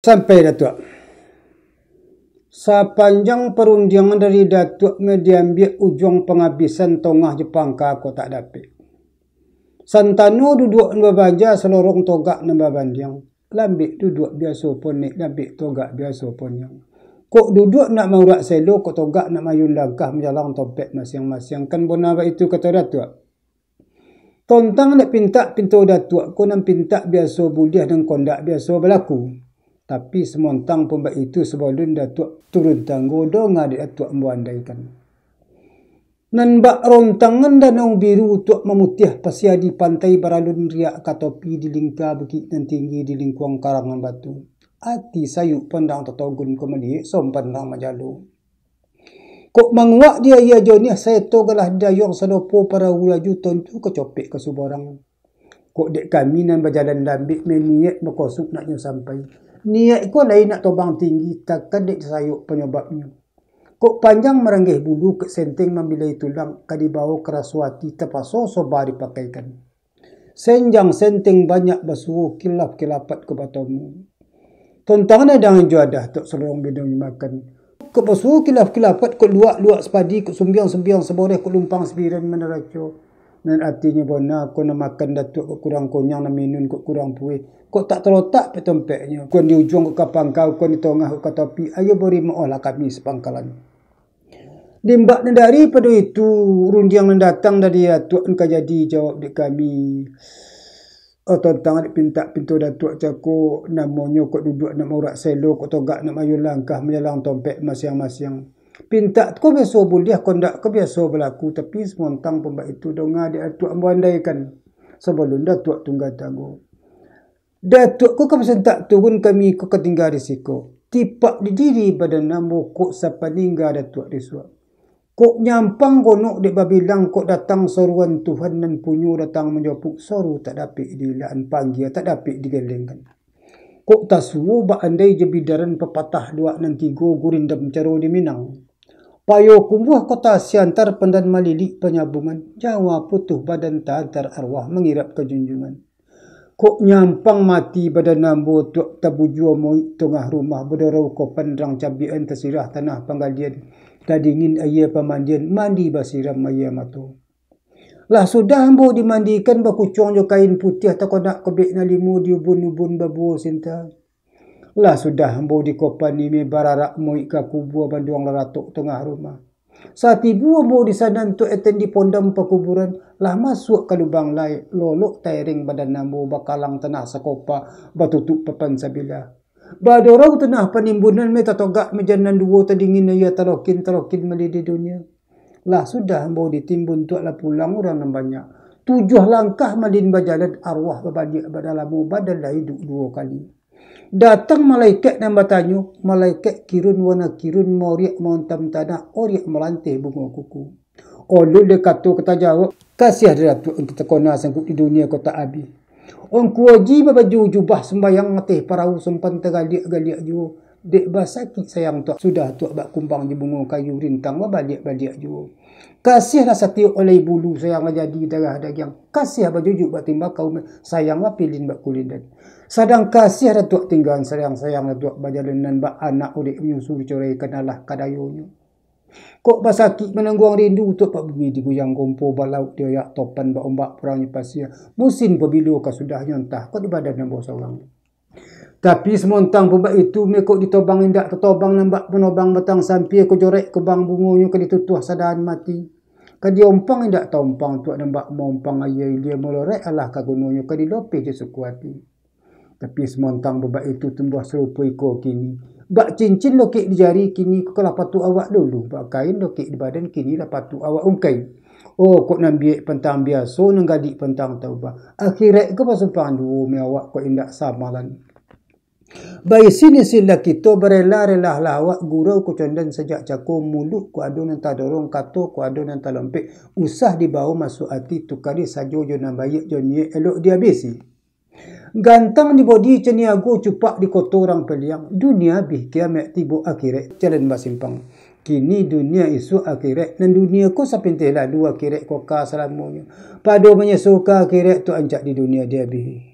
sampai Datuk. Sepanjang perundingan dari Datuk media mediambil ujung penghabisan tongah Jepang ke aku tak dapat. Santanu duduk nombor baja selorong togak nombor banding. Lambik duduk biasa pun ni, lambik togak biasa pun yang. Kok duduk nak maurak selo, kok togak nak mayun langkah menjalan topet masing-masing. Kan pun itu kata Datuk. Tontang nak pintak pintu Datuk, kau nak pintak biasa budiah dan kondak biasa berlaku. Tapi semontang pun baik itu sebelum tuak turun tanggo dong ada tuak membandaikan. Nan bak rontangan dan nang biru tuak memutih pasia di pantai baralun riak katopi di lingka bukit dan tinggi di lingkuang karangan batu. Ati sayu pandang tetogun ke mendik sompan nang majalu. Kok menguak dia ia ya, jonih saya tahu kalah dayong sadopo para hula juton tu kecopik ke suborang. Kok dek kami nan berjalan lambik meniak berkosuk nak nyo sampai. Niat ko lain nak tobang tinggi tak dek sayuk penyebabnya. Kok panjang merenggih bulu ke senting memilai tulang kadibawa keraswati terpaso pakai kan. Senjang senting banyak basuh kilap-kilapat ke batamu. Tentangnya dengan juadah tak serong bidang makan. Kok basuh kilap-kilapat kok luak-luak sepadi kok sembiang-sembiang seboreh kok lumpang sebiran menerakyo. Dan artinya bona aku nak makan datuk kok kurang konyang nak minum kok kurang puih. Kok tak terletak petempeknya. Kau di ujung kok kapang kau di tengah kok tapi Ayo beri lah kami sepangkalan. Dimbak ni daripada itu rundiang yang datang dari Datuk Nka jadi jawab di kami. Atau oh, tentang ada pintak pintu Datuk Cakuk namanya kok duduk nak murak selo kok togak nak mayu langkah menyalang tompek masing-masing. Pintak ku biasa boleh, kondak ku biasa berlaku. Tapi semontang pembak itu dengar dia tuak kan. Sebelum dah tuak tunggal tangguh. Datuk kau kamu tak turun kami ku ketinggal risiko. Tipak di diri pada nama ku siapa ninggal datuk risuak. Ku nyampang konok di babilang ku datang soruan Tuhan dan punyu datang menjawab soru tak dapat di lahan panggil tak dapat digelengkan. Ku tak suhu ba jebidaran pepatah dua nanti go gurindam caro di minang payo kumbuh kota siantar pendan malilik penyabungan. Jawa putuh badan ta antar arwah mengirap kejunjungan. Kok nyampang mati badan nambu tuak tabujua moik tengah rumah berderau kau pandrang cabian tersirah tanah panggalian. Tadingin ayah pemandian mandi basiram ayah matu. Lah sudah ambo dimandikan bakucong jo kain putih tak nak kebik nalimu di ubun-ubun babu sinta. Lah sudah ambo di kopan ni me bararak mo ika kubua banduang laratok tengah rumah. Saat ibu ambo di sana untuk eten di pondam pekuburan, lah masuk ke lubang lai lolok tayring badan ambo bakalang tanah sakopa batutuk papan sabila. Badorau tanah penimbunan me tatogak mejanan dua tadingin ia ya tarokin-tarokin meli di dunia. Lah sudah ambo ditimbun tuaklah pulang orang yang banyak. Tujuh langkah malin berjalan arwah berbadi dalam badan dah lah hidup dua kali. Datang malaikat dan bertanya, malaikat kirun wana kirun moriak montam tanah, oriak melantih bunga kuku. Olul dia kata, kata jawab, kasih ada datuk yang kita kena sanggup di dunia kota abi. Orang kuaji berbaju jubah sembahyang ngatih parau sempan tergaliak-galiak juga. Dek bah sakit sayang tuak. Sudah tuak bak kumpang je bunga kayu rintang. wah balik-balik je. Kasih lah satu oleh bulu sayang lah jadi darah daging. Kasih lah jujuk bak timbak kau. Sayang lah pilin bak kulit Sedang kasih lah tuak tinggalan sayang-sayang lah tuak bajalanan bak anak udik menyusul curai kenalah kadayonya. Kok bak sakit menangguang rindu tuak bak bumi di guyang kompo balau dia yak topan bak ombak perangnya pasir. Musin pabilo kah sudahnya entah. Kok di badan yang bawa seorang. Hmm. Tapi semontang bubat itu mekok ditobang indak ketobang nambak penobang batang sampai ko jorek ke bang bungunya ke ditutuh sadaan mati. Ka diompang indak tompang tuak nambak mompang aya dia melorek alah ka gunungnya ka didope je suku hati. Tapi semontang bubat itu tumbuh serupa iko kini. Bak cincin lokek di jari kini ko kalah patu awak dulu. Bak kain lokek di badan kini lah patu awak ungkai. Oh, kok nambiak pentang biasa, nenggadik pentang taubah. Akhirat ke pasal pandu, miawak kok indak samalan. lah Bayi sini sila kita berela relah lawak gurau ku condan sejak cakup muluk ku adun yang tak dorong kato ku adun yang tak lompik. Usah dibawa masuk hati tukari saja jo nak bayik jo elok dia habis Gantang di bodi cenia agu cupak di kota orang peliang. Dunia bih kiamat tiba akhirat jalan mbak simpang. Kini dunia isu akhirat dan dunia ko sapintilah dua akhirat ko ka salamunya. Padu menyesuka akhirat tu ancak di dunia dia bih.